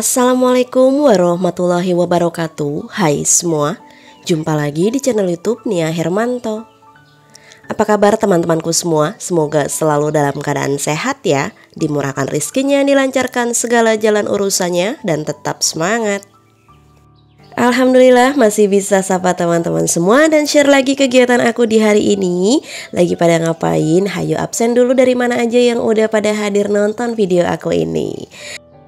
Assalamualaikum warahmatullahi wabarakatuh Hai semua Jumpa lagi di channel youtube Nia Hermanto Apa kabar teman-temanku semua? Semoga selalu dalam keadaan sehat ya Dimurahkan rizkinya, dilancarkan segala jalan urusannya Dan tetap semangat Alhamdulillah masih bisa sapa teman-teman semua dan share lagi kegiatan aku di hari ini Lagi pada ngapain? Hayo absen dulu dari mana aja yang udah pada hadir nonton video aku ini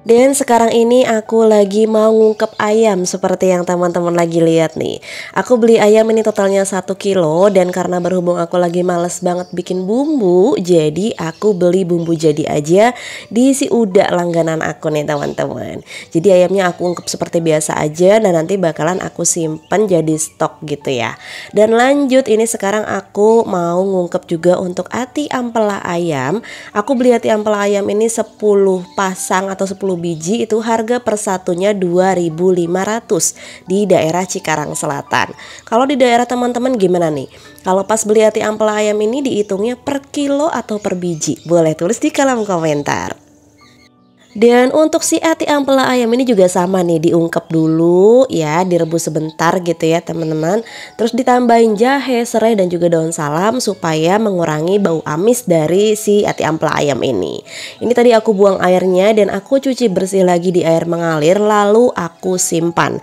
dan sekarang ini aku lagi mau ngungkep ayam seperti yang teman-teman lagi lihat nih. Aku beli ayam ini totalnya 1 kilo dan karena berhubung aku lagi males banget bikin bumbu, jadi aku beli bumbu jadi aja di si udah langganan aku nih teman-teman. Jadi ayamnya aku ungkep seperti biasa aja dan nanti bakalan aku simpen jadi stok gitu ya. Dan lanjut ini sekarang aku mau ngungkep juga untuk ati ampela ayam. Aku beli ati ampela ayam ini 10 pasang atau 10 biji itu harga per satunya 2.500 di daerah Cikarang Selatan. Kalau di daerah teman-teman gimana nih? Kalau pas beli hati ampela ayam ini dihitungnya per kilo atau per biji? Boleh tulis di kolom komentar. Dan untuk si ati ampela ayam ini juga sama nih diungkep dulu ya direbus sebentar gitu ya teman-teman Terus ditambahin jahe, serai dan juga daun salam supaya mengurangi bau amis dari si ati ampela ayam ini Ini tadi aku buang airnya dan aku cuci bersih lagi di air mengalir lalu aku simpan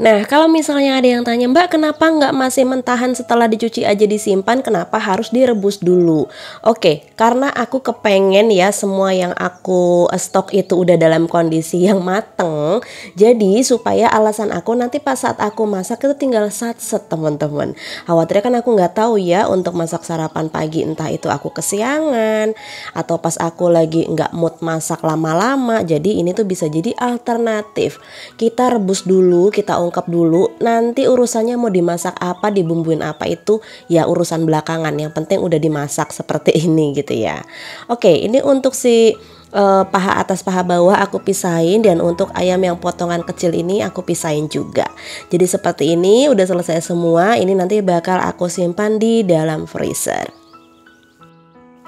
Nah, kalau misalnya ada yang tanya, Mbak kenapa nggak masih mentahan setelah dicuci aja disimpan, kenapa harus direbus dulu? Oke, karena aku kepengen ya semua yang aku stok itu udah dalam kondisi yang mateng. Jadi, supaya alasan aku nanti pas saat aku masak itu tinggal satset teman-teman. Khawatirnya kan aku nggak tahu ya untuk masak sarapan pagi, entah itu aku kesiangan, atau pas aku lagi nggak mood masak lama-lama. Jadi, ini tuh bisa jadi alternatif. Kita rebus dulu, kita lengkap dulu nanti urusannya mau dimasak apa dibumbuin apa itu ya urusan belakangan yang penting udah dimasak seperti ini gitu ya oke ini untuk si uh, paha atas paha bawah aku pisahin dan untuk ayam yang potongan kecil ini aku pisahin juga. Jadi seperti ini udah selesai semua. Ini nanti bakal aku simpan di dalam freezer.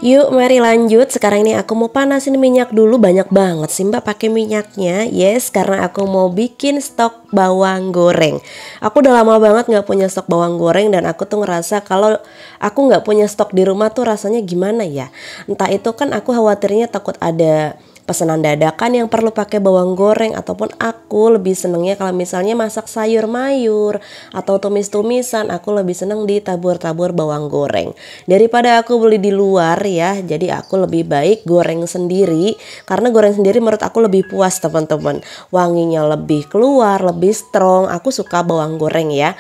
Yuk mari lanjut sekarang ini aku mau panasin minyak dulu banyak banget sih mbak pakai minyaknya Yes karena aku mau bikin stok bawang goreng Aku udah lama banget gak punya stok bawang goreng dan aku tuh ngerasa kalau aku gak punya stok di rumah tuh rasanya gimana ya Entah itu kan aku khawatirnya takut ada pesanan dadakan yang perlu pakai bawang goreng ataupun aku lebih senengnya kalau misalnya masak sayur mayur atau tumis-tumisan aku lebih seneng ditabur-tabur bawang goreng daripada aku beli di luar ya jadi aku lebih baik goreng sendiri karena goreng sendiri menurut aku lebih puas teman-teman wanginya lebih keluar lebih strong aku suka bawang goreng ya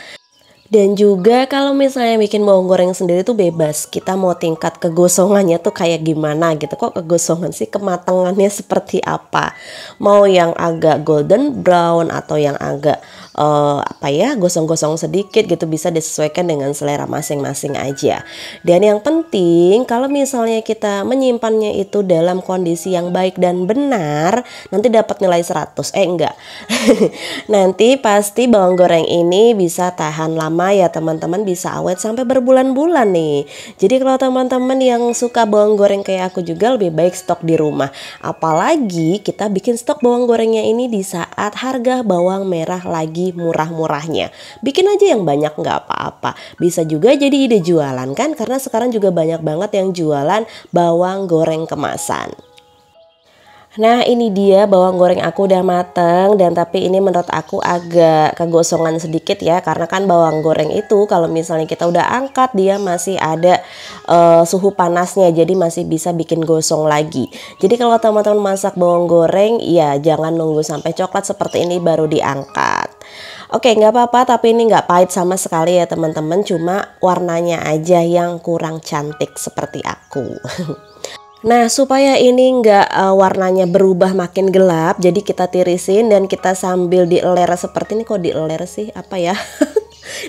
dan juga kalau misalnya bikin bawang goreng sendiri tuh bebas, kita mau tingkat kegosongannya tuh kayak gimana gitu. Kok kegosongan sih kematangannya seperti apa? Mau yang agak golden brown atau yang agak uh, apa ya gosong-gosong sedikit gitu bisa disesuaikan dengan selera masing-masing aja dan yang penting kalau misalnya kita menyimpannya itu dalam kondisi yang baik dan benar nanti dapat nilai 100 eh enggak nanti pasti bawang goreng ini bisa tahan lama ya teman-teman bisa awet sampai berbulan-bulan nih jadi kalau teman-teman yang suka bawang goreng kayak aku juga lebih baik stok di rumah apalagi kita bikin stok bawang gorengnya ini di saat harga bawang merah lagi lagi murah-murahnya. Bikin aja yang banyak nggak apa-apa. Bisa juga jadi ide jualan kan karena sekarang juga banyak banget yang jualan bawang goreng kemasan. Nah ini dia bawang goreng aku udah mateng dan tapi ini menurut aku agak kegosongan sedikit ya karena kan bawang goreng itu kalau misalnya kita udah angkat dia masih ada uh, suhu panasnya jadi masih bisa bikin gosong lagi. Jadi kalau teman-teman masak bawang goreng ya jangan nunggu sampai coklat seperti ini baru diangkat. Oke nggak apa-apa tapi ini nggak pahit sama sekali ya teman-teman cuma warnanya aja yang kurang cantik seperti aku. Nah supaya ini nggak uh, warnanya berubah makin gelap jadi kita tirisin dan kita sambil dieler seperti ini kok dieler sih apa ya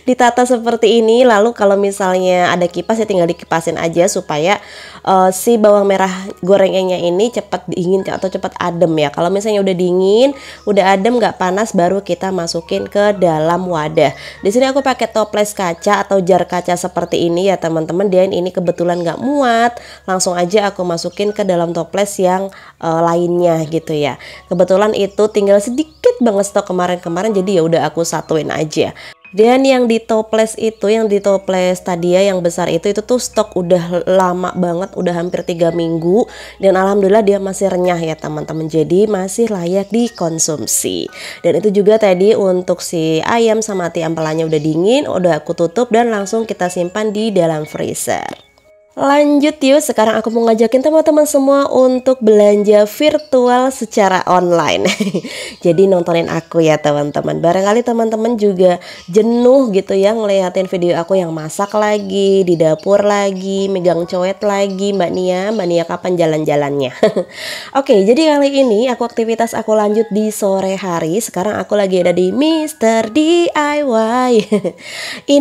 ditata seperti ini lalu kalau misalnya ada kipas ya tinggal dikipasin aja supaya uh, si bawang merah gorengnya ini cepat dingin atau cepat adem ya kalau misalnya udah dingin udah adem nggak panas baru kita masukin ke dalam wadah di sini aku pakai toples kaca atau jar kaca seperti ini ya teman-teman dan ini kebetulan nggak muat langsung aja aku masukin ke dalam toples yang uh, lainnya gitu ya kebetulan itu tinggal sedikit banget stok kemarin-kemarin jadi ya udah aku satuin aja dan yang di toples itu, yang di toples tadi ya yang besar itu itu tuh stok udah lama banget, udah hampir tiga minggu dan alhamdulillah dia masih renyah ya teman-teman. Jadi masih layak dikonsumsi. Dan itu juga tadi untuk si ayam sama ti ampelannya udah dingin, udah aku tutup dan langsung kita simpan di dalam freezer. Lanjut yuk, sekarang aku mau ngajakin teman-teman semua untuk belanja virtual secara online. Jadi nontonin aku ya teman-teman. Barangkali teman-teman juga jenuh gitu ya ngeliatin video aku yang masak lagi, di dapur lagi, megang cowet lagi, Mbak Nia, Mbak Nia kapan jalan-jalannya. Oke, jadi kali ini aku aktivitas aku lanjut di sore hari. Sekarang aku lagi ada di Mister DIY.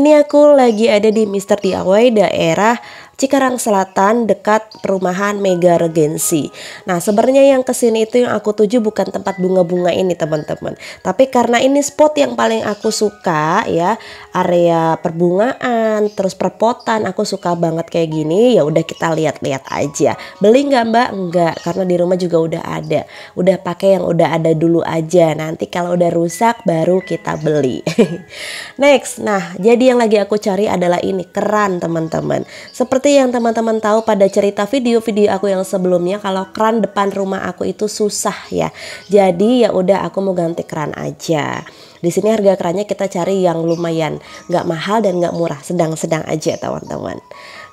ini aku lagi ada di Mister DIY daerah Cikarang Selatan dekat perumahan Mega Regency. Nah, sebenarnya yang kesini itu yang aku tuju bukan tempat bunga-bunga ini, teman-teman. Tapi karena ini spot yang paling aku suka ya, area perbungaan, terus perpotan, aku suka banget kayak gini. Ya udah kita lihat-lihat aja. Beli nggak Mbak? Enggak, karena di rumah juga udah ada. Udah pakai yang udah ada dulu aja. Nanti kalau udah rusak baru kita beli. Next, nah jadi yang lagi aku cari adalah ini keran teman-teman. Seperti seperti yang teman-teman tahu pada cerita video-video aku yang sebelumnya kalau keran depan rumah aku itu susah ya. Jadi ya udah aku mau ganti keran aja. Di sini harga kerannya kita cari yang lumayan, nggak mahal dan nggak murah, sedang-sedang aja teman-teman.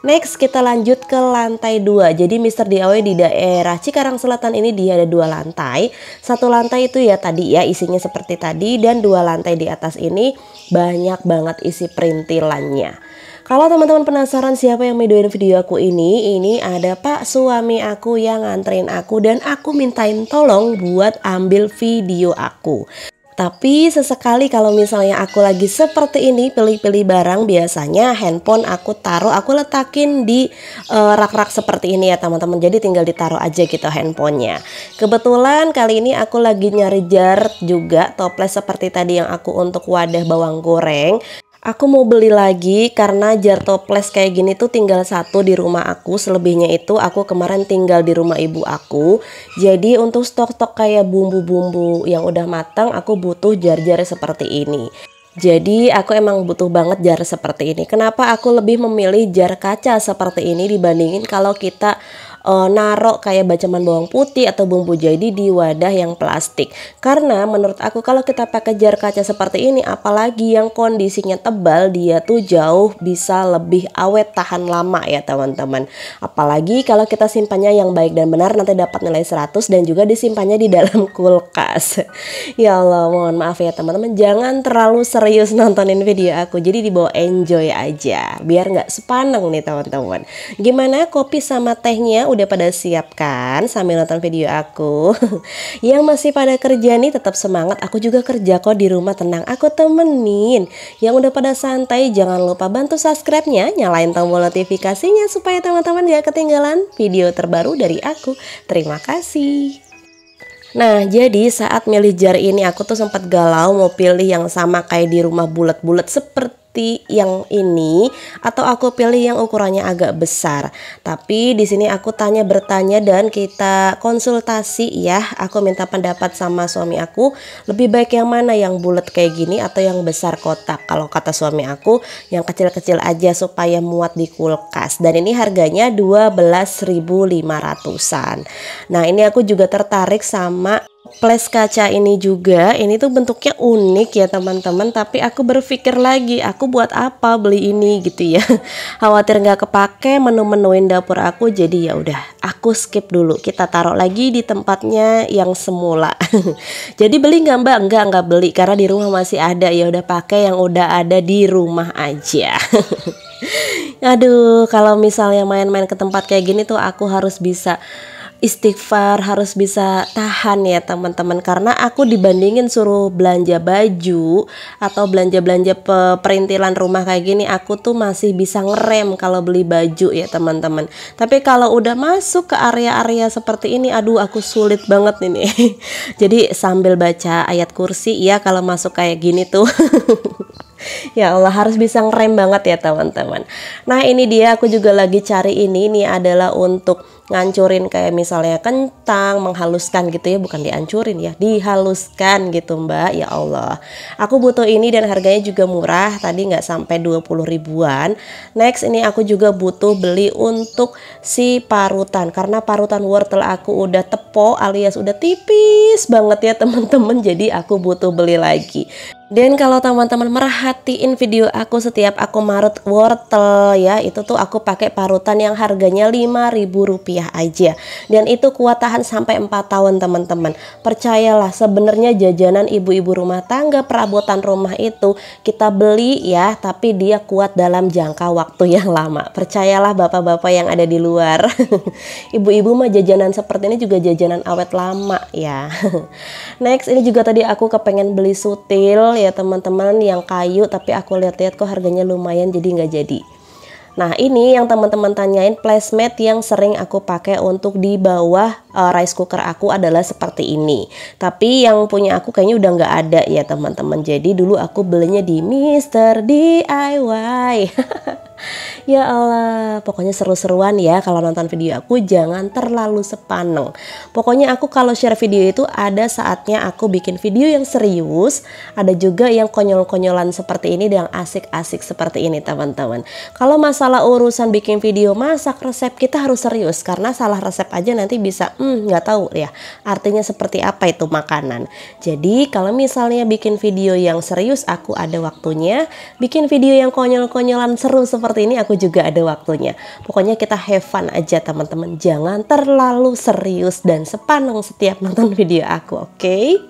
Next kita lanjut ke lantai dua. Jadi Mister DIY di daerah Cikarang Selatan ini dia ada dua lantai Satu lantai itu ya tadi ya isinya seperti tadi Dan dua lantai di atas ini banyak banget isi perintilannya kalau teman-teman penasaran siapa yang videoin video aku ini, ini ada pak suami aku yang nganterin aku dan aku mintain tolong buat ambil video aku. Tapi sesekali kalau misalnya aku lagi seperti ini pilih-pilih barang biasanya handphone aku taruh aku letakin di eh, rak-rak uh, seperti ini ya teman-teman jadi tinggal ditaruh aja gitu handphonenya Kebetulan kali ini aku lagi nyari jar juga toples seperti tadi yang aku untuk wadah bawang goreng Aku mau beli lagi karena jar toples kayak gini tuh tinggal satu di rumah aku. Selebihnya itu aku kemarin tinggal di rumah ibu aku. Jadi untuk stok-stok kayak bumbu-bumbu yang udah matang aku butuh jar-jar seperti ini. Jadi aku emang butuh banget jar seperti ini. Kenapa aku lebih memilih jar kaca seperti ini dibandingin kalau kita e, eh, narok kayak bacaman bawang putih atau bumbu jadi di wadah yang plastik. Karena menurut aku kalau kita pakai jar kaca seperti ini apalagi yang kondisinya tebal dia tuh jauh bisa lebih awet tahan lama ya teman-teman. Apalagi kalau kita simpannya yang baik dan benar nanti dapat nilai 100 dan juga disimpannya di dalam kulkas. ya Allah, mohon maaf ya teman-teman jangan terlalu serius nontonin video aku. Jadi dibawa enjoy aja biar nggak sepaneng nih teman-teman. Gimana kopi sama tehnya udah udah pada siap sambil nonton video aku? yang masih pada kerja nih tetap semangat. Aku juga kerja kok di rumah tenang. Aku temenin. Yang udah pada santai jangan lupa bantu subscribe-nya, nyalain tombol notifikasinya supaya teman-teman gak ketinggalan video terbaru dari aku. Terima kasih. Nah, jadi saat milih jar ini aku tuh sempat galau mau pilih yang sama kayak di rumah bulat-bulat seperti seperti yang ini atau aku pilih yang ukurannya agak besar. Tapi di sini aku tanya bertanya dan kita konsultasi ya. Aku minta pendapat sama suami aku, lebih baik yang mana yang bulat kayak gini atau yang besar kotak. Kalau kata suami aku, yang kecil-kecil aja supaya muat di kulkas. Dan ini harganya 12.500-an. Nah, ini aku juga tertarik sama toples kaca ini juga, ini tuh bentuknya unik ya teman-teman Tapi aku berpikir lagi, aku buat apa beli ini gitu ya Khawatir nggak kepake menu-menuin dapur aku Jadi ya udah, aku skip dulu Kita taruh lagi di tempatnya yang semula Jadi beli nggak mbak? Nggak, nggak beli Karena di rumah masih ada Ya udah pakai yang udah ada di rumah aja Aduh, kalau misalnya main-main ke tempat kayak gini tuh aku harus bisa istighfar harus bisa tahan ya teman-teman karena aku dibandingin suruh belanja baju atau belanja-belanja perintilan rumah kayak gini aku tuh masih bisa ngerem kalau beli baju ya teman-teman tapi kalau udah masuk ke area-area seperti ini aduh aku sulit banget ini jadi sambil baca ayat kursi ya kalau masuk kayak gini tuh ya Allah harus bisa ngerem banget ya teman-teman. Nah ini dia aku juga lagi cari ini. Ini adalah untuk ngancurin kayak misalnya kentang, menghaluskan gitu ya, bukan diancurin ya, dihaluskan gitu mbak. Ya Allah, aku butuh ini dan harganya juga murah. Tadi nggak sampai 20 ribuan. Next ini aku juga butuh beli untuk si parutan karena parutan wortel aku udah tepo alias udah tipis banget ya teman-teman. Jadi aku butuh beli lagi. Dan kalau teman-teman merhatiin video aku setiap aku marut wortel ya, itu tuh aku pakai parutan yang harganya lima ribu rupiah aja. Dan itu kuat tahan sampai 4 tahun teman-teman. Percayalah sebenarnya jajanan ibu-ibu rumah tangga perabotan rumah itu kita beli ya, tapi dia kuat dalam jangka waktu yang lama. Percayalah bapak-bapak yang ada di luar. Ibu-ibu mah jajanan seperti ini juga jajanan awet lama ya. Next ini juga tadi aku kepengen beli sutil ya teman-teman yang kayu tapi aku lihat-lihat kok harganya lumayan jadi nggak jadi Nah ini yang teman-teman tanyain placemat yang sering aku pakai untuk di bawah uh, rice cooker aku adalah seperti ini Tapi yang punya aku kayaknya udah nggak ada ya teman-teman Jadi dulu aku belinya di Mister DIY ya Allah, pokoknya seru-seruan ya kalau nonton video aku jangan terlalu sepaneng. Pokoknya aku kalau share video itu ada saatnya aku bikin video yang serius, ada juga yang konyol-konyolan seperti ini dan asik-asik seperti ini teman-teman. Kalau masalah urusan bikin video masak resep kita harus serius karena salah resep aja nanti bisa hmm nggak tahu ya artinya seperti apa itu makanan. Jadi kalau misalnya bikin video yang serius aku ada waktunya, bikin video yang konyol-konyolan seru seperti seperti ini aku juga ada waktunya. Pokoknya kita have fun aja teman-teman. Jangan terlalu serius dan sepaneng setiap nonton video aku, oke? Okay?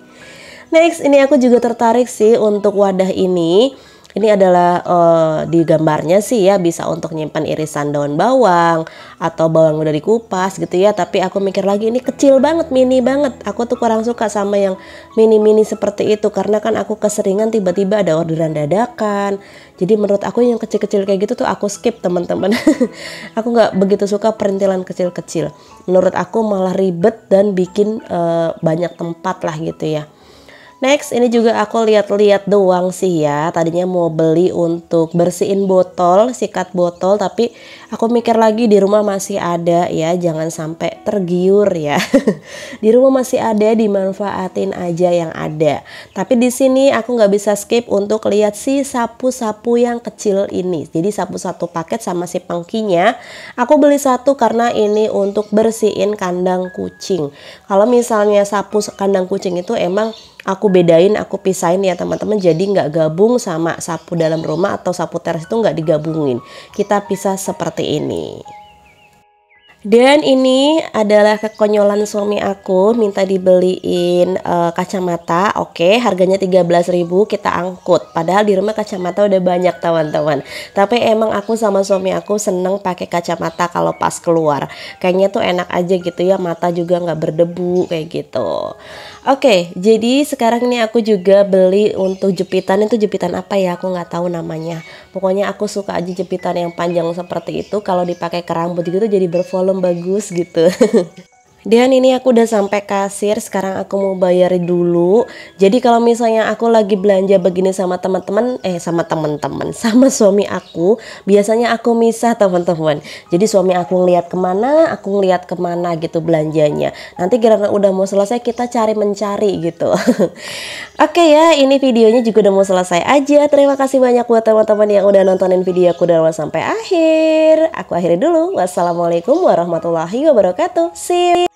Next, ini aku juga tertarik sih untuk wadah ini ini adalah uh, di gambarnya sih ya bisa untuk nyimpan irisan daun bawang atau bawang udah dikupas gitu ya tapi aku mikir lagi ini kecil banget mini banget aku tuh kurang suka sama yang mini-mini seperti itu karena kan aku keseringan tiba-tiba ada orderan dadakan jadi menurut aku yang kecil-kecil kayak gitu tuh aku skip teman-teman aku nggak begitu suka perintilan kecil-kecil menurut aku malah ribet dan bikin uh, banyak tempat lah gitu ya Next, ini juga aku lihat-lihat doang sih ya. Tadinya mau beli untuk bersihin botol, sikat botol, tapi aku mikir lagi di rumah masih ada ya, jangan sampai tergiur ya. di rumah masih ada, dimanfaatin aja yang ada. Tapi di sini aku nggak bisa skip untuk lihat si sapu-sapu yang kecil ini. Jadi sapu satu paket sama si pengkinya. Aku beli satu karena ini untuk bersihin kandang kucing. Kalau misalnya sapu kandang kucing itu emang aku bedain, aku pisahin ya teman-teman. Jadi nggak gabung sama sapu dalam rumah atau sapu teras itu nggak digabungin. Kita pisah seperti ini. Dan ini adalah kekonyolan suami aku minta dibeliin uh, kacamata. Oke, okay, harganya 13.000 kita angkut. Padahal di rumah kacamata udah banyak teman-teman. Tapi emang aku sama suami aku seneng pakai kacamata kalau pas keluar. Kayaknya tuh enak aja gitu ya, mata juga nggak berdebu kayak gitu. Oke, okay, jadi sekarang ini aku juga beli untuk jepitan itu jepitan apa ya? Aku nggak tahu namanya. Pokoknya aku suka aja jepitan yang panjang seperti itu. Kalau dipakai kerambut gitu jadi bervolume bagus gitu. Dan ini aku udah sampai kasir, sekarang aku mau bayar dulu. Jadi kalau misalnya aku lagi belanja begini sama teman-teman, eh sama teman-teman, sama suami aku, biasanya aku misah teman-teman. Jadi suami aku ngeliat kemana, aku ngeliat kemana gitu belanjanya. Nanti karena udah mau selesai kita cari mencari gitu. Oke ya, ini videonya juga udah mau selesai aja. Terima kasih banyak buat teman-teman yang udah nontonin video aku dari sampai akhir. Aku akhiri dulu. Wassalamualaikum warahmatullahi wabarakatuh. See you.